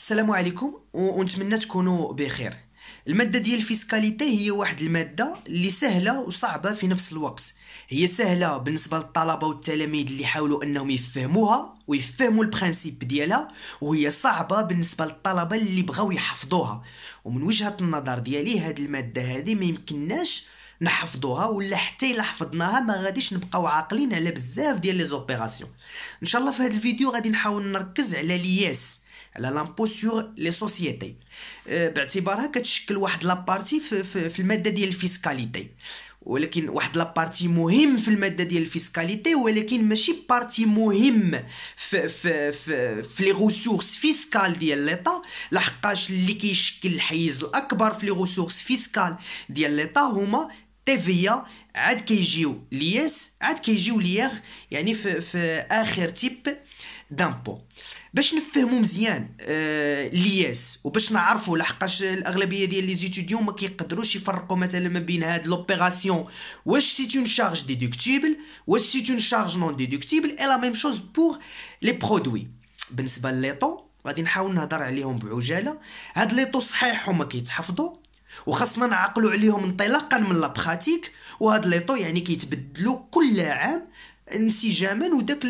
السلام عليكم ونتمنى تكونوا بخير الماده ديال الفيسكاليتي هي واحد الماده اللي سهله وصعبه في نفس الوقت هي سهله بالنسبه للطلبه والتلاميذ اللي حاولوا انهم يفهموها ويفهموا البرانسيب ديالها وهي صعبه بالنسبه للطلبه اللي بغاو يحفظوها ومن وجهه النظر ديالي هاد الماده هذه ما يمكنناش نحفظوها ولا حتى الا حفظناها ما غاديش نبقاو عاقلين على بزاف ديال لي زوبيراسيون ان شاء الله في هذا الفيديو غادي نحاول نركز على لياس على لامبو سور لي سوسيتي باعتبارها كتشكل واحد لابارتي في, في, في الماده ديال الفيسكاليتي ولكن واحد لابارتي مهم في الماده ديال الفيسكاليتي ولكن ماشي بارتي مهم في في في, في لي ريسورس فيسكال ديال ليطا لحقاش اللي كيشكل الحيز الاكبر في لي ريسورس فيسكال ديال ليطا هما تيفيا عاد كيجيو لياس عاد كيجيو ليغ يعني في, في اخر تيب دامبو باش نفهمو مزيان آه لياس وباش نعرفو لحقاش الاغلبيه ديال لي زيتوديون ما كيقدروش يفرقوا مثلا ما بين هاد لوبيراسيون واش سي اون شارج ديدكتيبل واش سي اون شارج نون ديدكتيبل اي لا ميم شوز بور لي برودوي بالنسبه لليطو غادي نحاول نهضر عليهم بعجاله هاد ليطو صحيح هما كيتحفظوا وخاصنا نعقلوا عليهم انطلاقا من لا براتيك وهاد ليطو يعني كيتبدلوا كل عام انسجاما وداك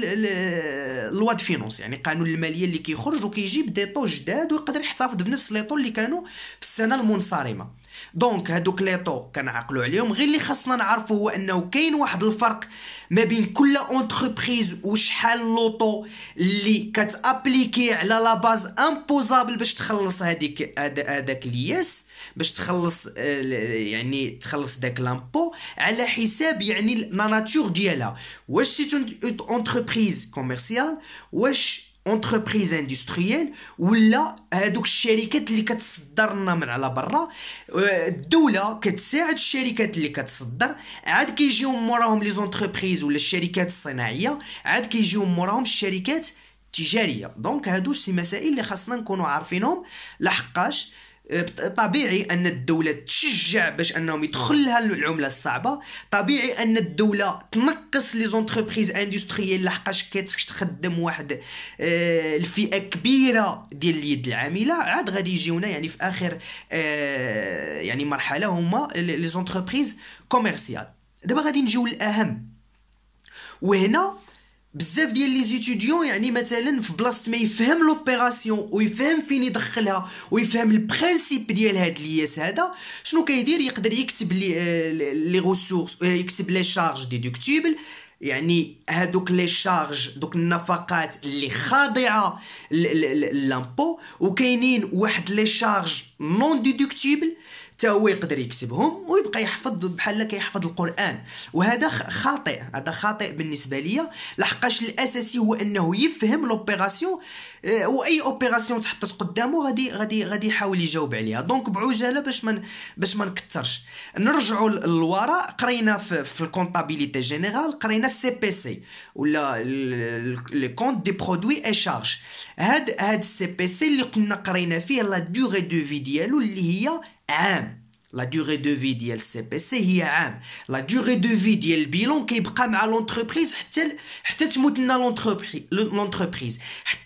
لوا دو فينونس يعني قانون الماليه اللي كيخرج وكيجيب دي طو جداد ويقدر يحتفظ بنفس لي طو اللي كانوا في السنه المنصرمه دونك هادوك لي طو كنعقلوا عليهم غير اللي خاصنا نعرفوا هو انه كاين واحد الفرق ما بين كل اونتربريز وشحال لوطو اللي كتابليكي على لا باز امبوزابل باش تخلص هذيك هذاك الياس باش تخلص آه، يعني تخلص داك لامبو على حساب يعني لا ناتور ديالها واش سي اونتربريز كوميرسيال واش اونتربريز اندستريال ولا هادوك الشركات اللي كتصدر لنا من على برا أه، الدوله كتساعد الشركات اللي كتصدر عاد كيجيو موراهم لي زونتربريز ولا الشركات الصناعيه عاد كيجيو موراهم الشركات التجاريه دونك هادو شي مسائل اللي خاصنا نكونوا عارفينهم لحقاش طبيعي ان الدوله تشجع باش انهم يدخلها العمله الصعبه طبيعي ان الدوله تنقص لي زونتربريز اندستريال لحقاش كتخدم واحد آه، الفئه كبيره ديال اليد العامله عاد غادي يجيونا يعني في اخر آه يعني مرحله هما لي زونتربريز كوميرسيال دابا غادي نجيو للاهم وهنا بزاف ديال لي زيتيديون يعني مثلا في بلاصه ما يفهم لوبيراسيون ويفهم فين يدخلها ويفهم البرينسيپ ديال هاد الياس هذا شنو كيدير يقدر يكتب لي آه، لي ريسورس آه، يكتب لي شارج ديدكتيبل يعني هادوك لي شارج دوك النفقات اللي خاضعه للامبو وكاينين واحد لي شارج نون ديدكتيبل حتى هو يقدر يكتبهم ويبقى يحفظ بحال كيحفظ القران وهذا خاطئ هذا خاطئ بالنسبه ليا لحقاش الاساسي هو انه يفهم لوبيراسيون آه، واي اوبيراسيون تحطت قدامه غادي غادي غادي يحاول يجاوب عليها دونك بعجاله باش من باش ما نكثرش نرجعوا للوراء قرينا في, في الكونطابيليتي جينيرال قرينا السي بي سي ولا لي كونت دي برودوي اي شارج هاد هاد السي بي سي اللي كنا قرينا فيه لا دوغي دو في ديالو اللي هي La durée de vie du cpc La durée de vie du bilan qui est à l'entreprise, l'entreprise.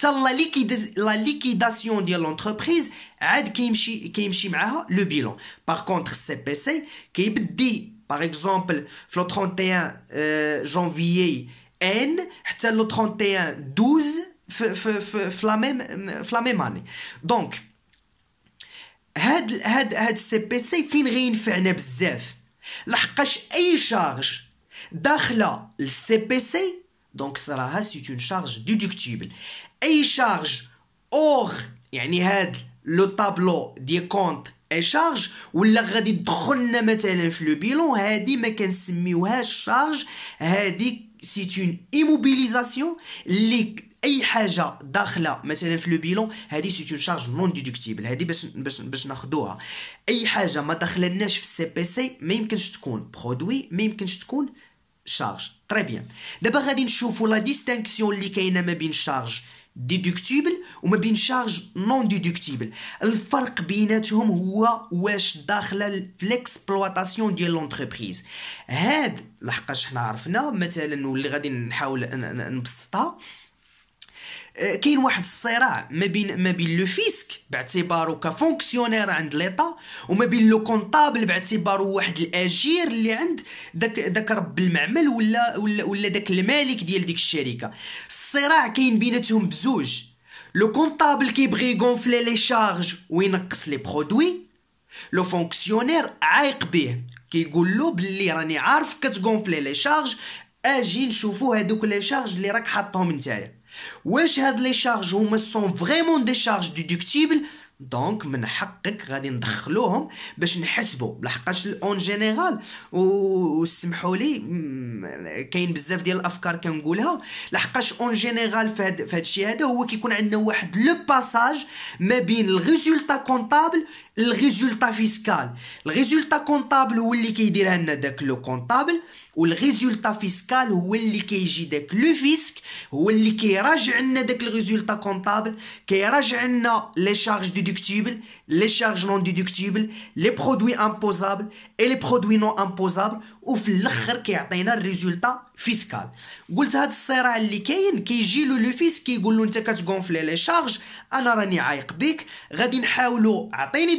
La liquidation de l'entreprise, le bilan. Par contre, CPC, qui dit, par exemple, le 31 euh, janvier N, le 31 12, la même année. Donc, هاد هاد هاد السي بي سي فين غينفعنا بزاف لحقاش اي شارج داخله للسي بي سي دونك صراها سي اون شارج ديدكتيبل اي شارج اور يعني هاد لو طابلو دي كونت اي شارج ولا غادي تدخلنا مثلا في لو بيلون هادي ما كنسميوهاش شارج هادي سي اون ايموبيليزاسيون اللي اي حاجه داخله مثلا في لو بيلون هذه سي اون شارج نون ديدكتيبل هذه باش باش باش ناخذوها اي حاجه ما دخلناش في السي بي سي ما يمكنش تكون برودوي ما يمكنش تكون شارج تري بيان دابا غادي نشوفوا لا ديستينكسيون اللي كاينه ما بين شارج ديدكتيبل وما بين شارج نون ديدكتيبل الفرق بيناتهم هو واش داخله في ليكسبلواتاسيون ديال لونتربريز هاد لحقاش حنا عرفنا مثلا واللي غادي نحاول نبسطها آه، كاين واحد الصراع ما بين ما بين لو فيسك باعتباره كفونكسيونير عند ليطا وما بين لو كونطابل باعتباره واحد الاجير اللي عند داك داك رب المعمل ولا ولا ولا داك المالك ديال ديك الشركه الصراع كاين بيناتهم بزوج لو كونطابل كيبغي يغونفلي لي شارج وينقص لي برودوي لو فونكسيونير عايق به كيقول له بلي راني عارف كتغونفلي لي شارج اجي نشوفو هادوك لي شارج اللي راك حاطهم نتايا واش هاد لي شارج هما سون فريمون دي شارج ديدكتيبل دونك من حقك غادي ندخلوهم باش نحسبوا لحقاش اون جينيرال وسمحوا لي كاين بزاف ديال الافكار كنقولها لحقاش اون جينيرال فهاد الشيء هذا هو كيكون عندنا واحد لو باساج ما بين الريزولتا كونطابل الريزولتا فيسكال الريزولتا كونطابل هو اللي كيديرها لنا داك لو كونطابل والريزولتا فيسكال هو اللي كيجي داك لو فيسك هو اللي كيراجع لنا داك الريزولتا كونطابل كيراجع لنا لي شارج ديدكتيبل لي شارج نون ديدكتيبل لي برودوي امبوزابل اي لي برودوي نون امبوزابل وفي الاخر كيعطينا الريزولتا فيسكال قلت هاد الصراع اللي كاين كيجي له لو فيسك كيقول له انت كتغونفلي لي شارج انا راني عايق بيك غادي نحاولوا عطيني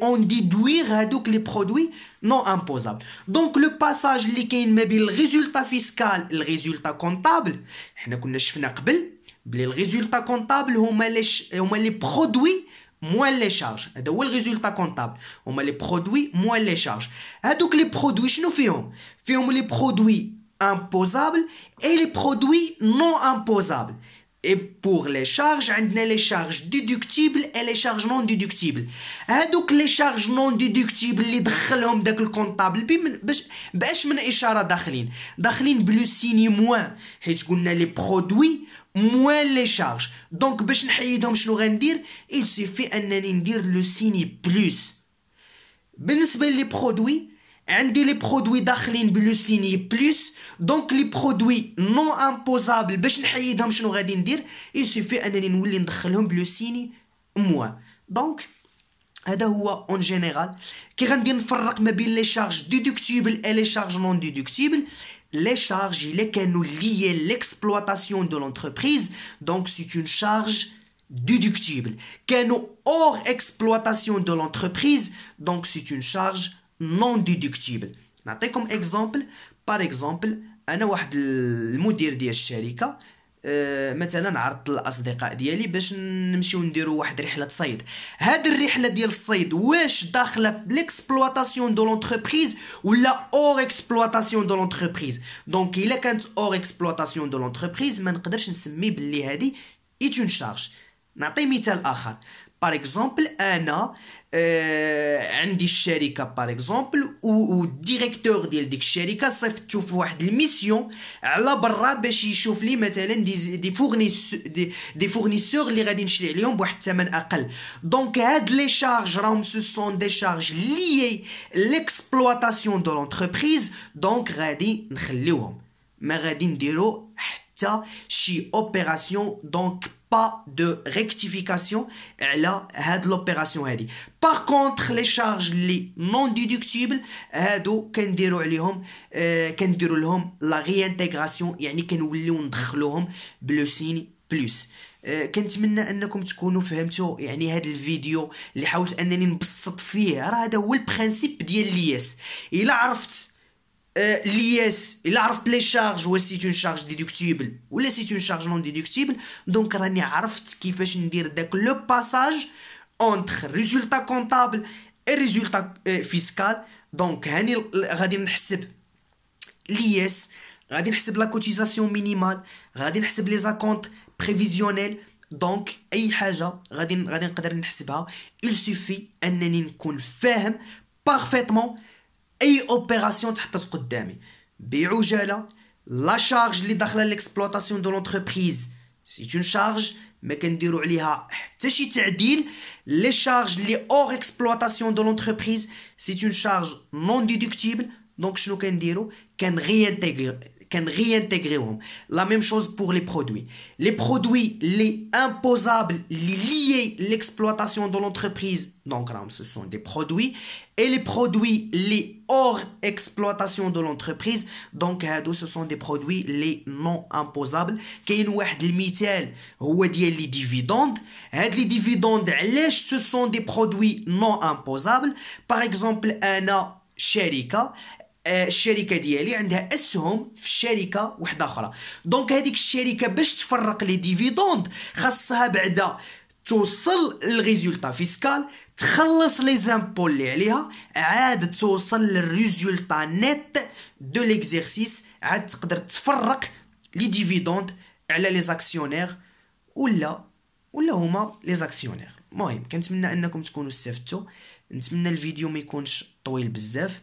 On déduit, les produits non imposables. Donc le passage qui est le résultat fiscal le résultat comptable, nous résultat comptable les les produits moins les charges c'est le résultat comptable met les produits moins les charges Donc, les produits nous faisons, les produits imposables et les produits non imposables اي بور لي شارج عندنا لي شارج ديدكتيبل اي لي شارج نون ديدكتيبل هادوك لي شارج نون ديدكتيبل اللي دخلهم داك الكونطابل باش باش من اشاره داخلين داخلين بلو سيني موان حيت قلنا لي برودوي موان لي شارج دونك باش نحيدهم شنو غندير il suffit انني ندير لو سيني بلوس بالنسبه لي برودوي عندي لي برودوي داخلين بلو سيني بلوس Donc, les produits non imposables, il suffit de nous dire que nous devons le moins. Donc, en général, nous devons faire les charges déductibles et les charges non déductibles. Les charges sont liées à l'exploitation de l'entreprise, donc c'est une charge déductible. Les charges hors exploitation de l'entreprise, donc c'est une charge non déductible. نعطيكم اكزومبل بار اكزومبل انا واحد المدير ديال الشركه آه، مثلا عرضت الاصدقاء ديالي باش نمشيو نديرو واحد رحله صيد هاد الرحله ديال الصيد واش داخله في ليكسبلواتاسيون دو لونتربريز ولا اور اكسبلواتاسيون دو لونتربريز دونك الا كانت اور اكسبلواتاسيون دو لونتربريز ما نقدرش نسمي باللي هادي ايت اون شارج نعطي مثال اخر بار اكزومبل انا Par exemple, ou directeur de la Sherika, sauf que une mission à la barre de la Sherika, qui a été définie par des fournisseurs qui ont été définis par les appels. Donc, les charges sont des charges liées à l'exploitation de l'entreprise. Donc, nous allons faire des choses. Nous allons dire que les opération, donc, با دو ريكتيفيكاسيون على هاد لوبيراسيون هادي باغ كونتر لي شارج لي نون ديدكتيبل هادو كنديرو عليهم آه كنديرو لهم لا ريانتيغراسيون يعني كنوليو ندخلوهم بلو سين بلوس كنتمنى انكم تكونوا فهمتوا يعني هذا الفيديو اللي حاولت انني نبسط فيه راه هذا هو البرينسيپ ديال الياس الا عرفت Euh, L'IS, il les charges ou est-ce une charge déductible ou est-ce une charge non déductible. Donc, il y a un fait le passage entre résultat comptable et résultat euh, fiscal. Donc, il y a l'IS, la cotisation minimale, il y a les accounts prévisionnels. Donc, il suffit de confirmer parfaitement. Et opération, tu as tout ce que tu La charge qui est dans l'exploitation de l'entreprise, c'est une charge, mais tu dit dire que tu as un Les charges qui hors exploitation de l'entreprise, c'est une charge non déductible, donc tu peux dire que tu peux réintégrer. La même chose pour les produits. Les produits, les imposables, liés l'exploitation de l'entreprise, donc ce sont des produits. Et les produits, les hors exploitation de l'entreprise, donc euh, ce sont des produits, les non imposables. qui ce المثال هو ديال les hein, Les dividendes, Les dividendes. ce sont des produits non imposables par exemple un شركه آه، الشركه ديالي عندها اسهم في شركه واحده اخرى دونك هذيك الشركه باش تفرق لي ديفيدوند خاصها بعدا توصل للريزولتا فيسكال تخلص لي زامبو اللي عليها عاد توصل للريزولتا نت دو ليكزيرسيس عاد تقدر تفرق لي ديفيدوند على لي زاكسيونير ولا ولا هما لي زاكسيونير المهم كنتمنى انكم تكونوا استفدتوا نتمنى الفيديو ما يكونش طويل بزاف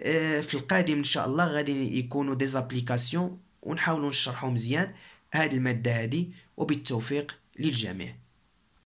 آه، في القادم ان شاء الله غادي يكونوا دي زابليكاسيون ونحاولوا نشرحوا مزيان هذه الماده هذه وبالتوفيق للجميع